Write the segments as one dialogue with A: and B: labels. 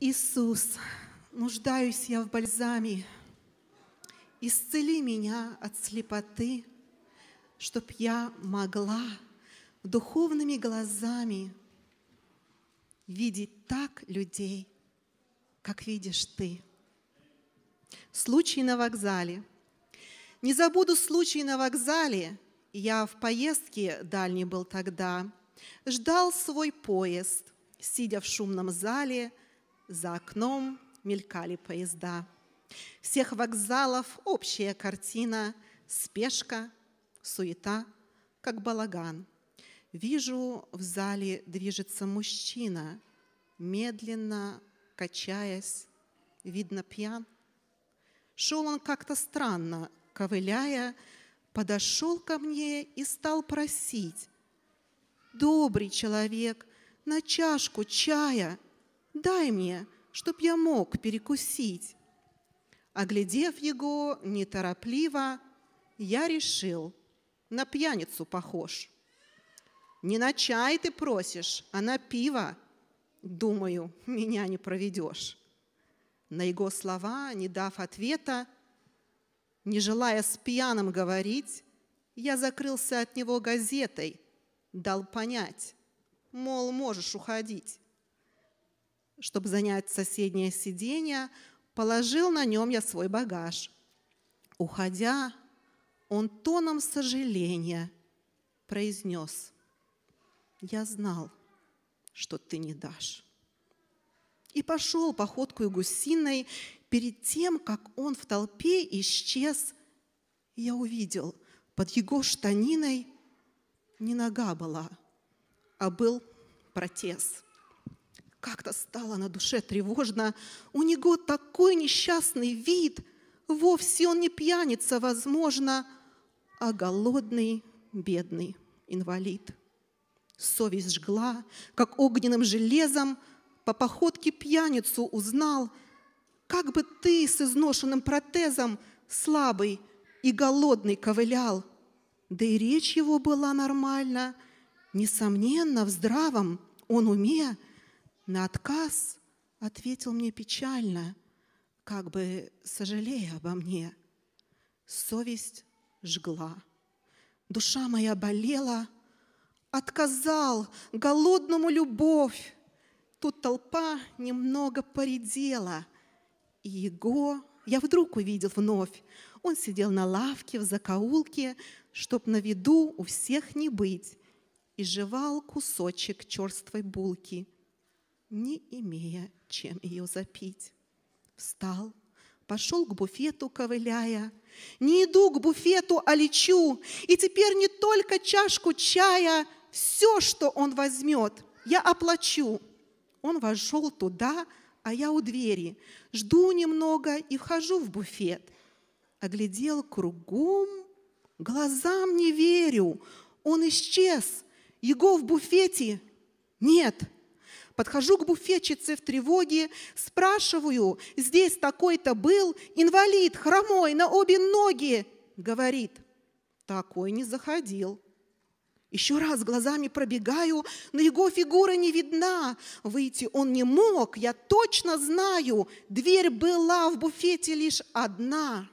A: Иисус, нуждаюсь я в бальзаме, исцели меня от слепоты, чтоб я могла духовными глазами видеть так людей, как видишь ты. Случай на вокзале. Не забуду случай на вокзале. Я в поездке дальний был тогда. Ждал свой поезд, сидя в шумном зале – за окном мелькали поезда. Всех вокзалов общая картина, спешка, суета, как балаган. Вижу, в зале движется мужчина, медленно качаясь, видно пьян. Шел он как-то странно, ковыляя, подошел ко мне и стал просить. «Добрый человек, на чашку чая!» дай мне, чтоб я мог перекусить». Оглядев его неторопливо, я решил, на пьяницу похож. Не на чай ты просишь, а на пиво. Думаю, меня не проведешь. На его слова, не дав ответа, не желая с пьяным говорить, я закрылся от него газетой, дал понять, мол, можешь уходить чтобы занять соседнее сиденье, положил на нем я свой багаж. Уходя, он тоном сожаления произнес, «Я знал, что ты не дашь». И пошел походкой гусиной. Перед тем, как он в толпе исчез, я увидел, под его штаниной не нога была, а был протез – как-то стало на душе тревожно. У него такой несчастный вид. Вовсе он не пьяница, возможно, а голодный, бедный инвалид. Совесть жгла, как огненным железом, по походке пьяницу узнал, как бы ты с изношенным протезом слабый и голодный ковылял. Да и речь его была нормальна, несомненно, в здравом он уме – на отказ ответил мне печально, как бы сожалея обо мне. Совесть жгла. Душа моя болела, отказал голодному любовь. Тут толпа немного поредела, и его я вдруг увидел вновь. Он сидел на лавке в закоулке, чтоб на виду у всех не быть, и жевал кусочек черствой булки не имея, чем ее запить. Встал, пошел к буфету, ковыляя. Не иду к буфету, а лечу. И теперь не только чашку чая, все, что он возьмет, я оплачу. Он вошел туда, а я у двери. Жду немного и вхожу в буфет. Оглядел кругом, глазам не верю. Он исчез. Его в буфете нет – Подхожу к буфетчице в тревоге, спрашиваю, здесь такой-то был, инвалид, хромой, на обе ноги. Говорит, такой не заходил. Еще раз глазами пробегаю, но его фигура не видна. Выйти он не мог, я точно знаю. Дверь была в буфете лишь одна.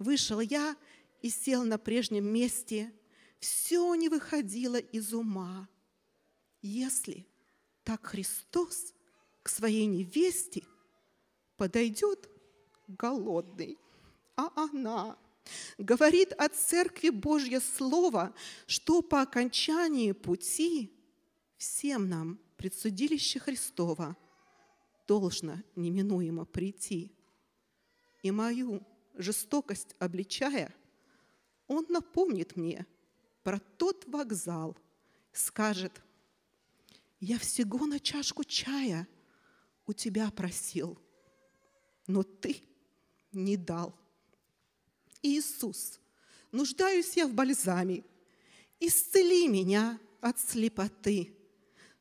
A: Вышел я и сел на прежнем месте. Все не выходило из ума. Если так Христос к своей невесте подойдет голодный, а она говорит от Церкви Божье Слово, что по окончании пути всем нам предсудилище Христова должно неминуемо прийти. И мою жестокость обличая, он напомнит мне про тот вокзал, скажет – я всего на чашку чая у тебя просил, но ты не дал. Иисус, нуждаюсь я в бальзаме, исцели меня от слепоты,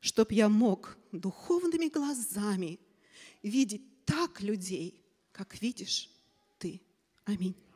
A: чтоб я мог духовными глазами видеть так людей, как видишь ты. Аминь.